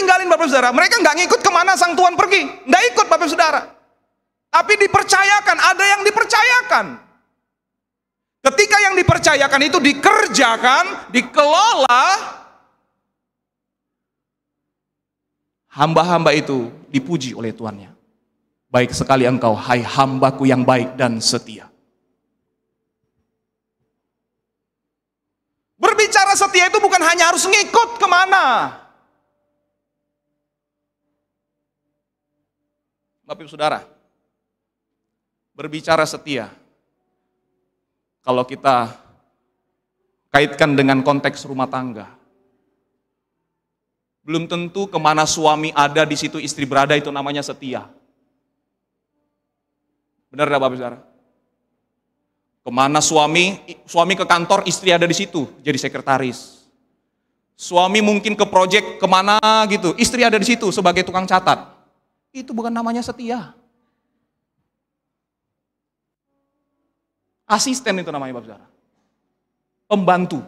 ditinggalin Bapak Saudara. Mereka nggak ngikut kemana sang tuan pergi. Nggak ikut Bapak Saudara. Tapi dipercayakan, ada yang dipercayakan. Ketika yang dipercayakan itu dikerjakan, dikelola, hamba-hamba itu dipuji oleh Tuannya. Baik sekali engkau, hai hambaku yang baik dan setia. Berbicara setia itu bukan hanya harus ngikut kemana. Bapak Ibu Saudara, berbicara setia, kalau kita kaitkan dengan konteks rumah tangga, belum tentu kemana suami ada di situ istri berada itu namanya setia. Benar tidak Bapak Ibu Saudara? Kemana suami, suami ke kantor, istri ada di situ, jadi sekretaris. Suami mungkin ke proyek kemana gitu, istri ada di situ sebagai tukang catat. Itu bukan namanya setia. Asisten itu namanya Bapak Saudara. Pembantu.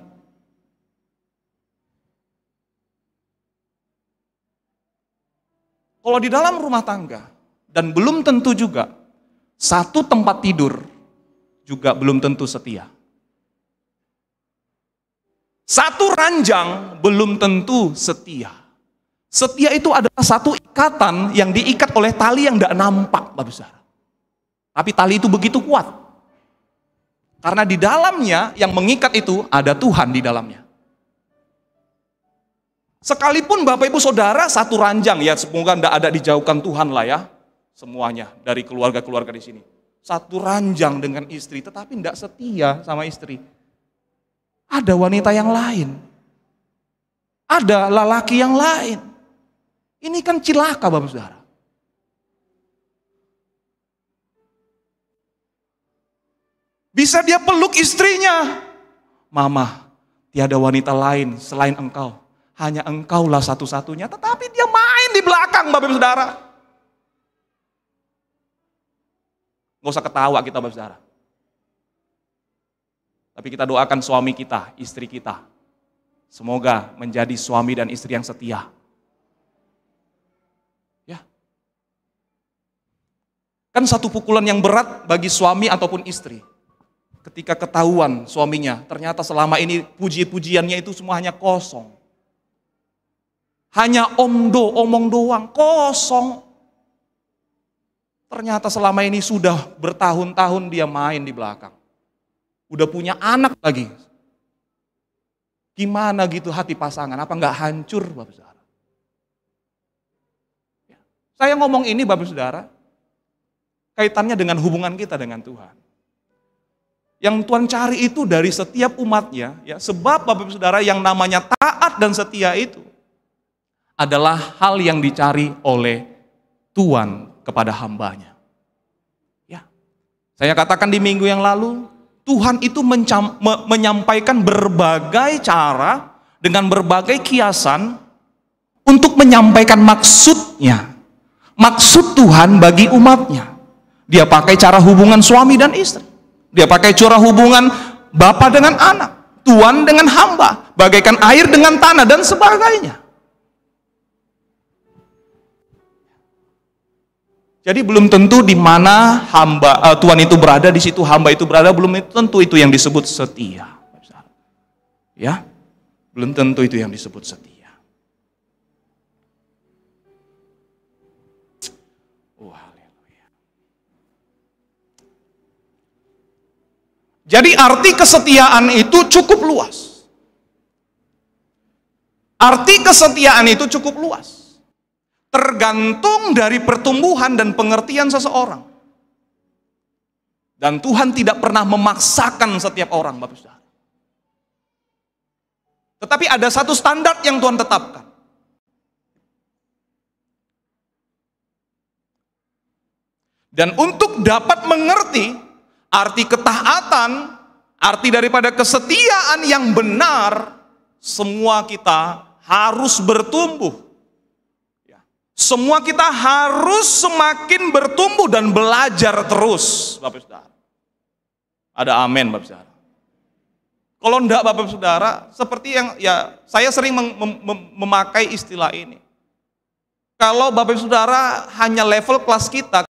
Kalau di dalam rumah tangga, dan belum tentu juga, satu tempat tidur juga belum tentu setia. Satu ranjang belum tentu setia. Setia itu adalah satu ikatan yang diikat oleh tali yang tidak nampak, Bapak Saudara. Tapi tali itu begitu kuat. Karena di dalamnya yang mengikat itu ada Tuhan di dalamnya. Sekalipun Bapak Ibu Saudara satu ranjang ya, semoga tidak ada dijauhkan Tuhan lah ya semuanya dari keluarga-keluarga di sini. Satu ranjang dengan istri tetapi tidak setia sama istri. Ada wanita yang lain. Ada lelaki yang lain ini kan cilaka Bapak Saudara. Bisa dia peluk istrinya. Mama, tiada wanita lain selain engkau. Hanya engkaulah satu-satunya. Tetapi dia main di belakang Bapak Saudara. Gak usah ketawa kita Bapak Saudara. Tapi kita doakan suami kita, istri kita. Semoga menjadi suami dan istri yang setia Kan satu pukulan yang berat bagi suami ataupun istri. Ketika ketahuan suaminya, ternyata selama ini puji-pujiannya itu semua hanya kosong. Hanya omdo, omong doang, kosong. Ternyata selama ini sudah bertahun-tahun dia main di belakang. Udah punya anak lagi, Gimana gitu hati pasangan? Apa nggak hancur, Bapak Saudara? Ya. Saya ngomong ini, Bapak Saudara, Kaitannya dengan hubungan kita dengan Tuhan. Yang Tuhan cari itu dari setiap umatnya, ya, sebab Bapak Ibu Saudara yang namanya taat dan setia itu adalah hal yang dicari oleh Tuhan kepada hambanya. Ya. Saya katakan di minggu yang lalu, Tuhan itu mencam, me, menyampaikan berbagai cara dengan berbagai kiasan untuk menyampaikan maksudnya. Maksud Tuhan bagi umatnya. Dia pakai cara hubungan suami dan istri. Dia pakai cara hubungan bapak dengan anak, tuan dengan hamba, bagaikan air dengan tanah dan sebagainya. Jadi belum tentu di mana hamba uh, eh, Tuhan itu berada, di situ hamba itu berada, belum tentu itu yang disebut setia. Ya. Belum tentu itu yang disebut setia. Jadi arti kesetiaan itu cukup luas. Arti kesetiaan itu cukup luas. Tergantung dari pertumbuhan dan pengertian seseorang. Dan Tuhan tidak pernah memaksakan setiap orang, Bapak Saudara. Tetapi ada satu standar yang Tuhan tetapkan. Dan untuk dapat mengerti Arti ketaatan, arti daripada kesetiaan yang benar, semua kita harus bertumbuh. Ya. Semua kita harus semakin bertumbuh dan belajar terus, Bapak Saudara. Ada amin, Bapak Saudara. Kalau enggak Bapak Saudara, seperti yang ya saya sering mem mem memakai istilah ini. Kalau Bapak Saudara hanya level kelas kita